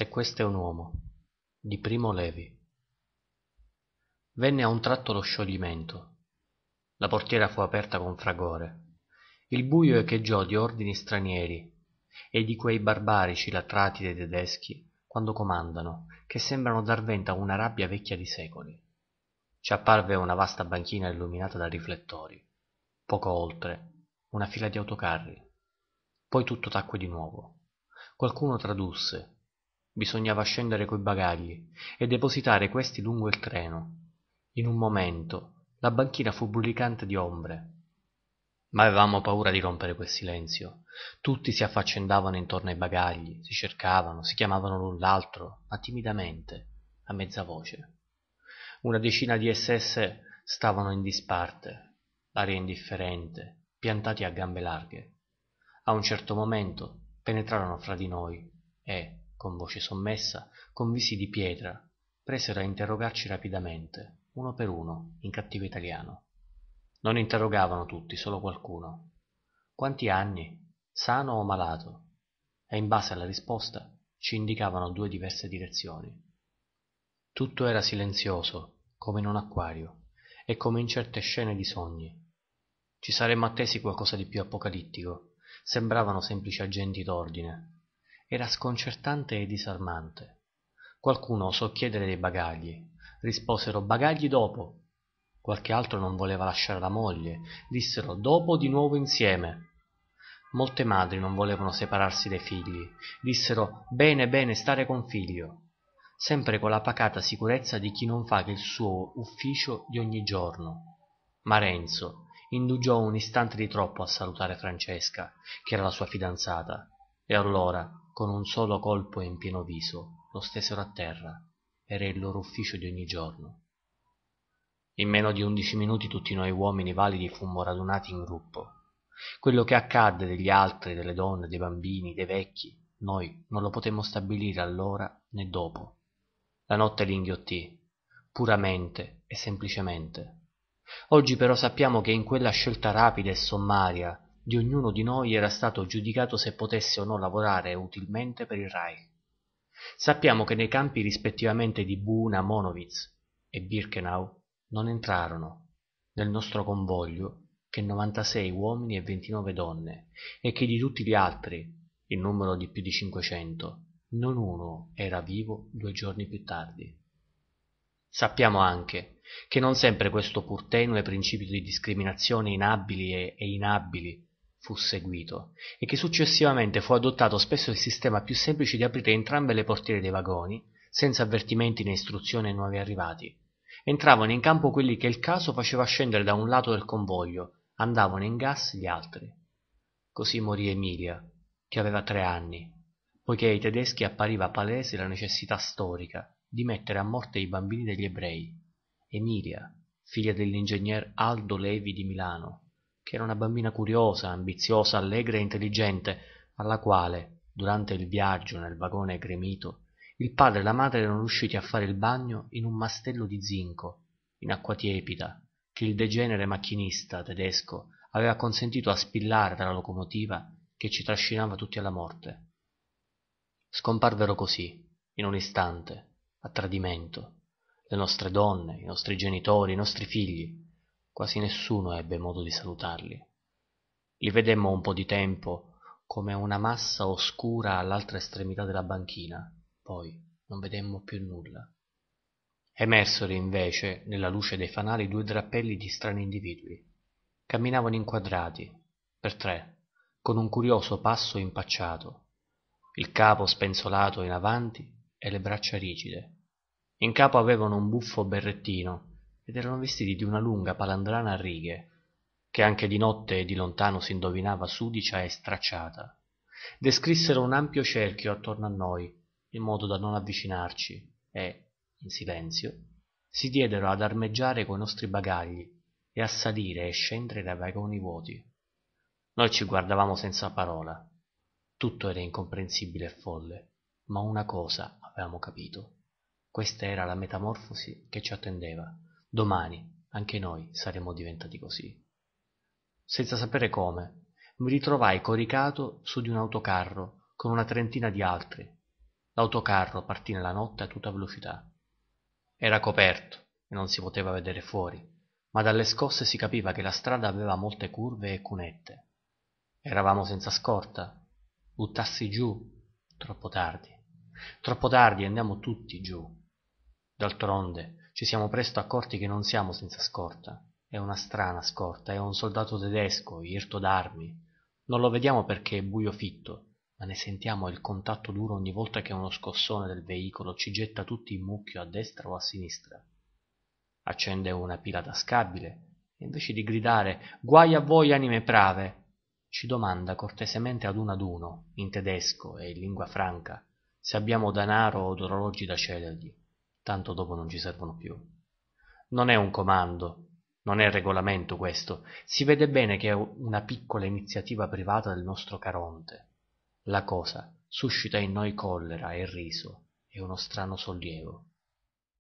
Se questo è un uomo di Primo Levi. Venne a un tratto lo scioglimento. La portiera fu aperta con fragore. Il buio echeggiò di ordini stranieri e di quei barbarici latrati dei tedeschi quando comandano, che sembrano dar vento a una rabbia vecchia di secoli. Ci apparve una vasta banchina illuminata da riflettori. Poco oltre, una fila di autocarri. Poi tutto tacque di nuovo. Qualcuno tradusse, bisognava scendere coi bagagli e depositare questi lungo il treno in un momento la banchina fu brulicante di ombre ma avevamo paura di rompere quel silenzio tutti si affaccendavano intorno ai bagagli si cercavano si chiamavano l'un l'altro ma timidamente a mezza voce una decina di ss stavano in disparte l'aria indifferente piantati a gambe larghe a un certo momento penetrarono fra di noi e con voce sommessa con visi di pietra presero a interrogarci rapidamente uno per uno in cattivo italiano non interrogavano tutti solo qualcuno quanti anni sano o malato e in base alla risposta ci indicavano due diverse direzioni tutto era silenzioso come in un acquario e come in certe scene di sogni ci saremmo attesi qualcosa di più apocalittico sembravano semplici agenti d'ordine era sconcertante e disarmante. Qualcuno osò chiedere dei bagagli. Risposero bagagli dopo. Qualche altro non voleva lasciare la moglie. Dissero dopo di nuovo insieme. Molte madri non volevano separarsi dai figli. Dissero bene bene stare con figlio. Sempre con la pacata sicurezza di chi non fa che il suo ufficio di ogni giorno. Ma Renzo indugiò un istante di troppo a salutare Francesca, che era la sua fidanzata. E allora con un solo colpo e in pieno viso lo stesero a terra era il loro ufficio di ogni giorno in meno di undici minuti tutti noi uomini validi fummo radunati in gruppo quello che accadde degli altri delle donne dei bambini dei vecchi noi non lo potemmo stabilire allora né dopo la notte li inghiottì puramente e semplicemente oggi però sappiamo che in quella scelta rapida e sommaria di ognuno di noi era stato giudicato se potesse o no lavorare utilmente per il Reich. Sappiamo che nei campi rispettivamente di Buna Monowitz e Birkenau non entrarono nel nostro convoglio che 96 uomini e 29 donne e che di tutti gli altri, in numero di più di 500, non uno era vivo due giorni più tardi. Sappiamo anche che non sempre questo pur tenue principio di discriminazione inabili e, inabili fu seguito e che successivamente fu adottato spesso il sistema più semplice di aprire entrambe le portiere dei vagoni senza avvertimenti né istruzioni ai nuovi arrivati entravano in campo quelli che il caso faceva scendere da un lato del convoglio andavano in gas gli altri così morì emilia che aveva tre anni poiché ai tedeschi appariva palese la necessità storica di mettere a morte i bambini degli ebrei emilia figlia dell'ingegner aldo levi di milano che era una bambina curiosa, ambiziosa, allegra e intelligente, alla quale, durante il viaggio nel vagone gremito, il padre e la madre erano riusciti a fare il bagno in un mastello di zinco, in acqua tiepida, che il degenere macchinista tedesco aveva consentito a spillare dalla locomotiva che ci trascinava tutti alla morte. Scomparvero così, in un istante, a tradimento, le nostre donne, i nostri genitori, i nostri figli, quasi nessuno ebbe modo di salutarli li vedemmo un po di tempo come una massa oscura all'altra estremità della banchina poi non vedemmo più nulla emersero invece nella luce dei fanali due drappelli di strani individui camminavano inquadrati per tre con un curioso passo impacciato il capo spenzolato in avanti e le braccia rigide in capo avevano un buffo berrettino ed erano vestiti di una lunga palandrana a righe, che anche di notte e di lontano si indovinava sudicia e stracciata. Descrissero un ampio cerchio attorno a noi, in modo da non avvicinarci, e, in silenzio, si diedero ad armeggiare coi nostri bagagli e a salire e scendere dai vagoni vuoti. Noi ci guardavamo senza parola. Tutto era incomprensibile e folle, ma una cosa avevamo capito. Questa era la metamorfosi che ci attendeva. Domani, anche noi, saremmo diventati così. Senza sapere come, mi ritrovai coricato su di un autocarro con una trentina di altri. L'autocarro partì nella notte a tutta velocità. Era coperto e non si poteva vedere fuori, ma dalle scosse si capiva che la strada aveva molte curve e cunette. Eravamo senza scorta. Buttassi giù. Troppo tardi. Troppo tardi andiamo tutti giù d'altronde ci siamo presto accorti che non siamo senza scorta è una strana scorta è un soldato tedesco irto d'armi non lo vediamo perché è buio fitto ma ne sentiamo il contatto duro ogni volta che uno scossone del veicolo ci getta tutti in mucchio a destra o a sinistra accende una pila tascabile e invece di gridare guai a voi anime prave ci domanda cortesemente ad uno ad uno in tedesco e in lingua franca se abbiamo danaro od orologi da cedergli tanto dopo non ci servono più. Non è un comando, non è regolamento questo, si vede bene che è una piccola iniziativa privata del nostro Caronte. La cosa suscita in noi collera e riso e uno strano sollievo.